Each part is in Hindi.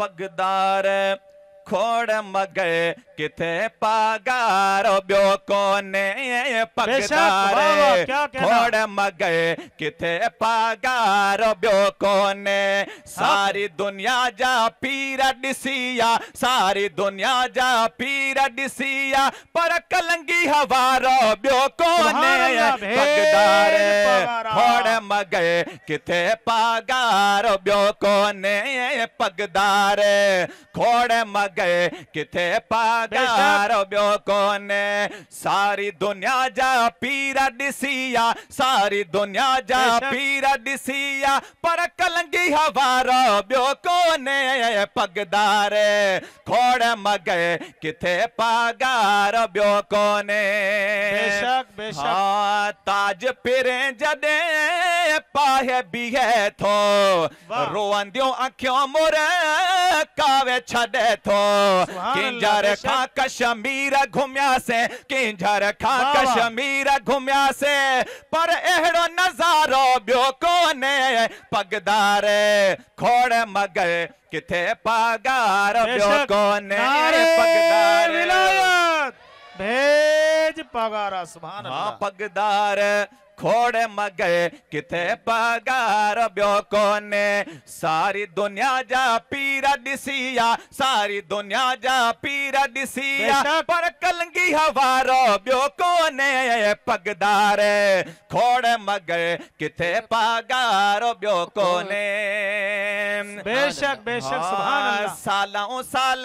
पगदार खोड़ मगे किथे पगार बो कोने पगदार खोड़ मगे किथे पगार ब्यो कोने सारी दुनिया जा पीर ॾिसिया सारी दुनिया जा पीर ॾिसिया पर कलंगी हवारो ॿियो कोने पगदार ખોડે મગાય કિતھے પગાર બયો કોને પગદાર ખોડે મગાય કિતھے પગાર બયો કોને ساری દુનિયા જા પીરા ડીસિયા ساری દુનિયા જા પીરા ડીસિયા પર કલંગી હવા ર બયો કોને પગદાર ખોડે મગાય કિતھے પગાર બયો કોને બેશક બેશક તાજ ફરે જદે पाहे भी है थो रोवन दियो अखियों मोरे कावे छड़े थो किंजर खा कश्मीर घुमिया से किंजर खा कश्मीर घुमिया से पर एहड़ो नजारो बियो कोने पगदार खोड़ मगर किथे पागार बियो कोने पगदार विलायत पगारा सुभान पगदार खोड़े मगे किथे पगार बियो कोने सारी दुनिया जा पीरा दिसिया सारी दुनिया जा पीरा दिसिया पर कलंगी हवारो ब्यो कोने पगदार खोड़े मगे किथे पगार ब्यो कोने बेशक बेशक सुभान अल्लाह सालों साल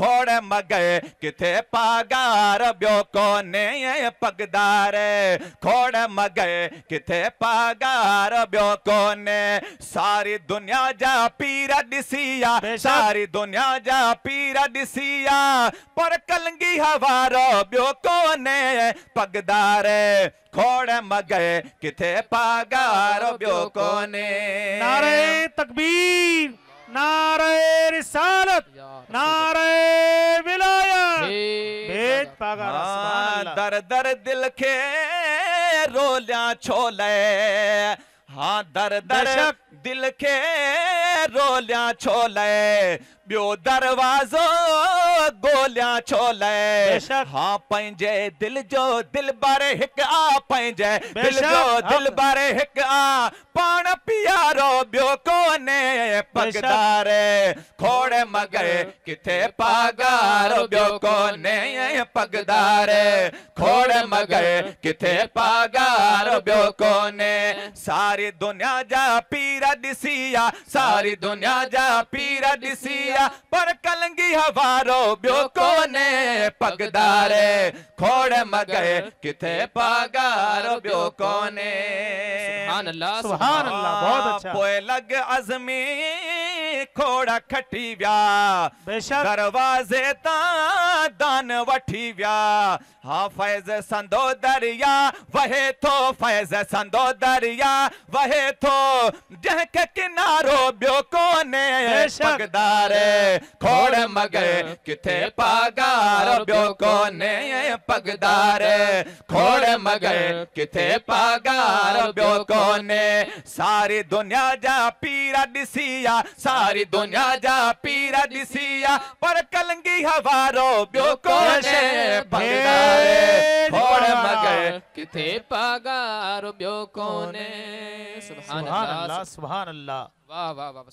खोड़ मगे किथे पागार ब्यो कोने पगदार खोड़ मगे किथे पागार बो कोने सारी दुनिया जा पीर दिसिया सारी दुनिया जा पीर दिसिया पर कलंगी हवारो ॿियो कोने पगदार खोड़ मगे किथे पागार ॿियो कोने नारे तकबीर नारे रिसालत नारे दर दर दिल के रोलिया छोले हाँ दर दर दिल के रोलिया छोले ॿियो दरवाज़ो ॻोल्हियां छो लाइ हा पंहिंजे जो दिलि बारे हिकु आ पंहिंजे दिलि जो हाँ। दिलि बारे हिकु आ पाण पीआरो ॿियो कोन्हे पगदार खोड़ मगर किथे पागारो ॿियो कोन्हे पगदार खोड़ मगर किथे पागारो ॿियो कोन्हे सारी दुनिया जा पीर ॾिसी सारी दुनिया जा पीर ॾिसी किया पर कलंगी हवारो बो कोने पगदारे खोड़ मगे किथे पागारो बो कोने सुभान अल्लाह सुभान अल्लाह बहुत हाँ, अच्छा पोए लग अजमी खोड़ा खटी व्या दरवाजे ता दान वठी व्या हा फैज संदो दरिया वहे तो फैज संदो दरिया वहे थो जंहिं किनारो ॿियो कोने पगदार खोड़ मगे किथे पागार ॿियो कोने पगदार खोड़ मगे किथे पागार ॿियो कोने सारी दुनिया जा पीरा दिसिया आहे सारी दुनिया जा पीरा दिसिया पर कलंगी हवारो ब्यो कोने भंगारे फोड़ मगर किथे पागारो ब्यो कोने सुभान अल्लाह सुभान अल्लाह वाह वाह वाह